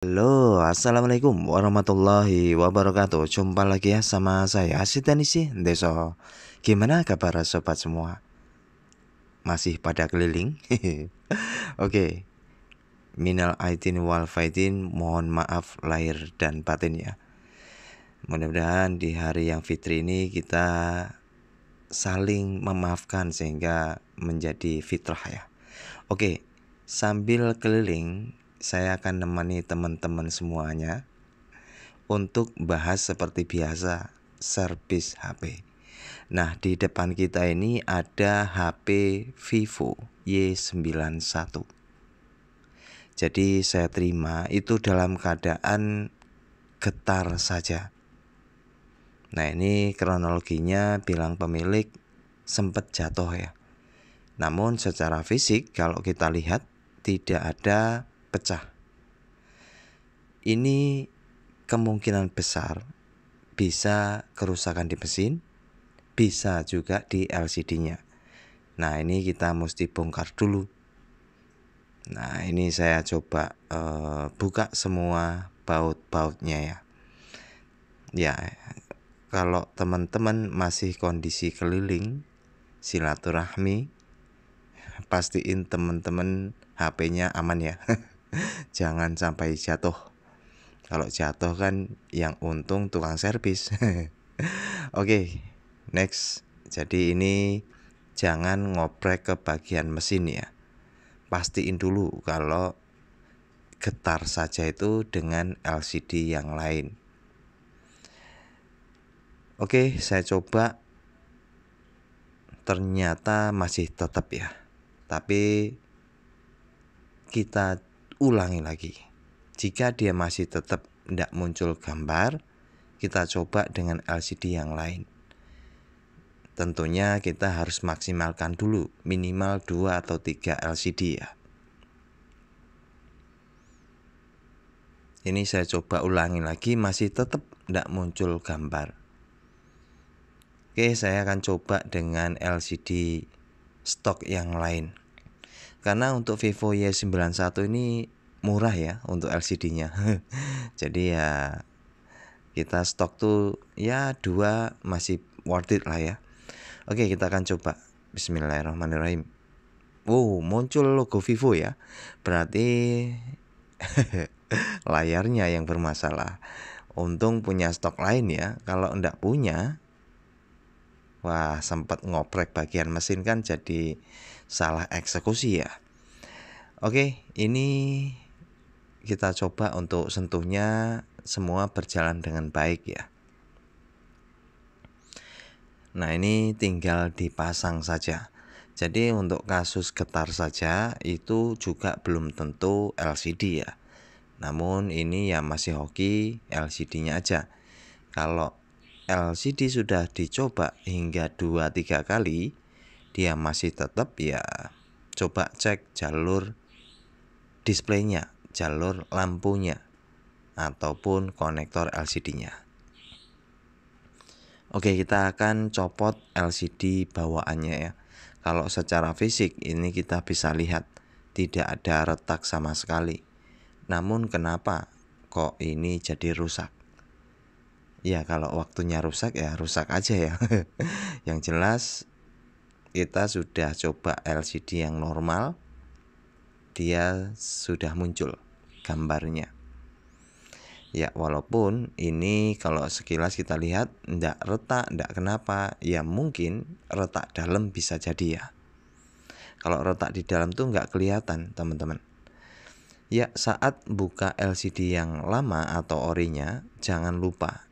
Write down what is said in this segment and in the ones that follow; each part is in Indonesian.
Halo, assalamualaikum warahmatullahi wabarakatuh. Jumpa lagi ya sama saya Asitanisi Deso. Gimana kabar sobat semua? Masih pada keliling? Oke. Minal aitin wal faidin, mohon maaf lahir dan batin ya. Mudah-mudahan di hari yang fitri ini kita saling memaafkan sehingga menjadi fitrah ya. Oke, sambil keliling saya akan nemani teman-teman semuanya untuk bahas seperti biasa servis HP. Nah, di depan kita ini ada HP Vivo Y91. Jadi saya terima itu dalam keadaan getar saja. Nah, ini kronologinya bilang pemilik sempat jatuh ya. Namun secara fisik kalau kita lihat tidak ada pecah. Ini kemungkinan besar bisa kerusakan di mesin, bisa juga di LCD-nya. Nah, ini kita mesti bongkar dulu. Nah, ini saya coba uh, buka semua baut-bautnya ya. Ya, kalau teman-teman masih kondisi keliling silaturahmi, pastiin teman-teman HP-nya aman ya. jangan sampai jatuh kalau jatuh kan yang untung tukang servis oke okay, next jadi ini jangan ngoprek ke bagian mesin ya pastiin dulu kalau getar saja itu dengan LCD yang lain oke okay, saya coba ternyata masih tetap ya tapi kita ulangi lagi. Jika dia masih tetap tidak muncul gambar, kita coba dengan LCD yang lain. Tentunya kita harus maksimalkan dulu minimal 2 atau 3 LCD ya. Ini saya coba ulangi lagi masih tetap tidak muncul gambar. Oke, saya akan coba dengan LCD stok yang lain. Karena untuk Vivo Y91 ini murah ya untuk LCD-nya. Jadi ya kita stok tuh ya dua masih worth it lah ya. Oke, kita akan coba. Bismillahirrahmanirrahim. Wow, muncul logo Vivo ya. Berarti layarnya yang bermasalah. Untung punya stok lain ya. Kalau ndak punya, wah sempat ngoprek bagian mesin kan jadi salah eksekusi ya. Oke, ini kita coba untuk sentuhnya semua berjalan dengan baik ya. Nah, ini tinggal dipasang saja. Jadi untuk kasus getar saja itu juga belum tentu LCD ya. Namun ini ya masih hoki LCD-nya aja. Kalau LCD sudah dicoba hingga 2-3 kali, dia masih tetap ya coba cek jalur displaynya jalur lampunya ataupun konektor LCD-nya. Oke, kita akan copot LCD bawaannya ya. Kalau secara fisik ini kita bisa lihat tidak ada retak sama sekali. Namun kenapa kok ini jadi rusak? Ya kalau waktunya rusak ya rusak aja ya. yang jelas kita sudah coba LCD yang normal dia sudah muncul gambarnya. Ya walaupun ini kalau sekilas kita lihat tidak retak, tidak kenapa, ya mungkin retak dalam bisa jadi ya. Kalau retak di dalam tuh nggak kelihatan teman-teman. Ya saat buka LCD yang lama atau orinya jangan lupa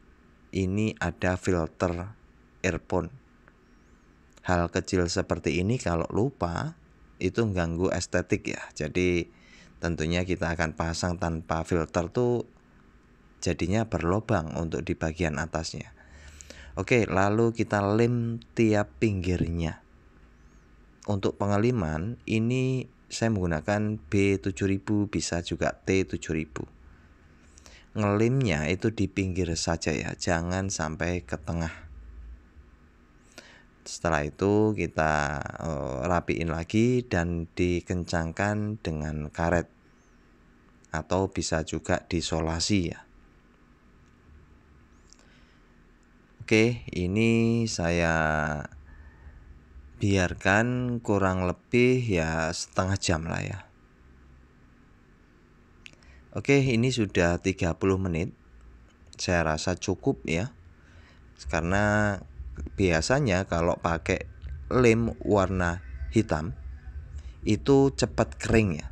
ini ada filter earphone. Hal kecil seperti ini kalau lupa itu mengganggu estetik ya. Jadi tentunya kita akan pasang tanpa filter tuh jadinya berlobang untuk di bagian atasnya. Oke, lalu kita lem tiap pinggirnya. Untuk pengeliman ini saya menggunakan B7000 bisa juga T7000. Ngelimnya itu di pinggir saja ya, jangan sampai ke tengah setelah itu kita eh, rapiin lagi dan dikencangkan dengan karet atau bisa juga disolasi ya. Oke, ini saya biarkan kurang lebih ya setengah jam lah ya. Oke, ini sudah 30 menit. Saya rasa cukup ya. Karena biasanya kalau pakai lem warna hitam itu cepat kering ya.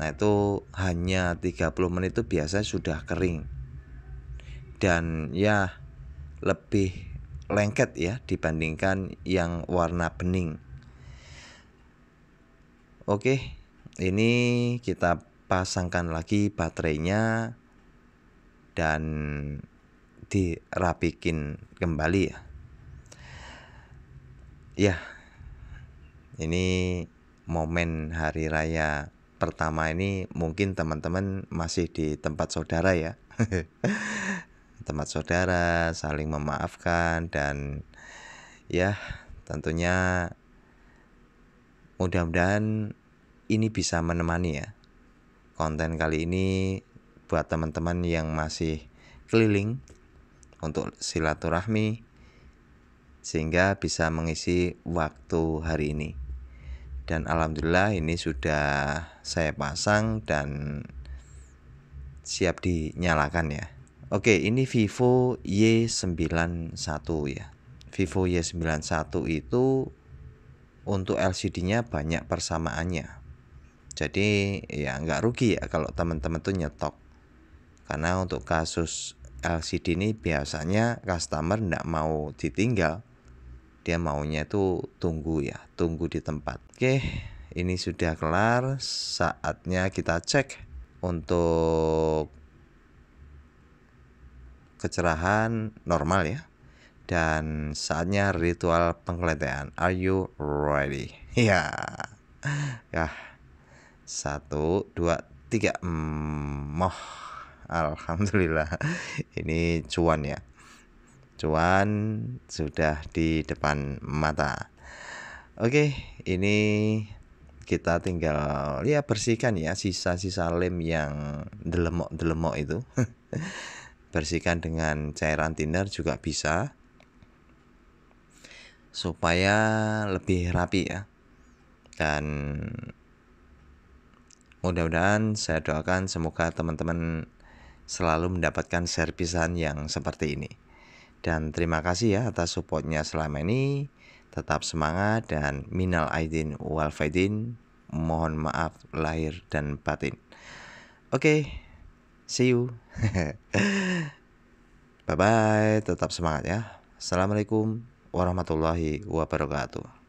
Nah itu hanya 30 menit itu biasanya sudah kering dan ya lebih lengket ya dibandingkan yang warna bening. Oke, ini kita pasangkan lagi baterainya dan dirapikin kembali ya. Ya. Ini momen hari raya pertama ini mungkin teman-teman masih di tempat saudara ya. tempat saudara, saling memaafkan dan ya tentunya mudah-mudahan ini bisa menemani ya konten kali ini buat teman-teman yang masih keliling untuk silaturahmi sehingga bisa mengisi waktu hari ini. Dan alhamdulillah ini sudah saya pasang dan siap dinyalakan ya. Oke, ini Vivo Y91 ya. Vivo Y91 itu untuk LCD-nya banyak persamaannya. Jadi ya nggak rugi ya kalau teman-teman tuh nyetok. Karena untuk kasus LCD ini biasanya customer tidak mau ditinggal dia maunya itu tunggu ya tunggu di tempat oke ini sudah kelar saatnya kita cek untuk kecerahan normal ya dan saatnya ritual penggeledahan are you ready ya ya satu dua tiga hmm, moh Alhamdulillah ini cuan ya cuan sudah di depan mata oke ini kita tinggal ya bersihkan ya sisa-sisa lem yang delemok-delemok itu bersihkan dengan cairan thinner juga bisa supaya lebih rapi ya dan mudah-mudahan saya doakan semoga teman-teman selalu mendapatkan servisan yang seperti ini. Dan terima kasih ya atas supportnya selama ini. Tetap semangat dan minal aidin wal faidin. Mohon maaf lahir dan batin. Oke, okay, see you. Bye-bye, tetap semangat ya. Assalamualaikum warahmatullahi wabarakatuh.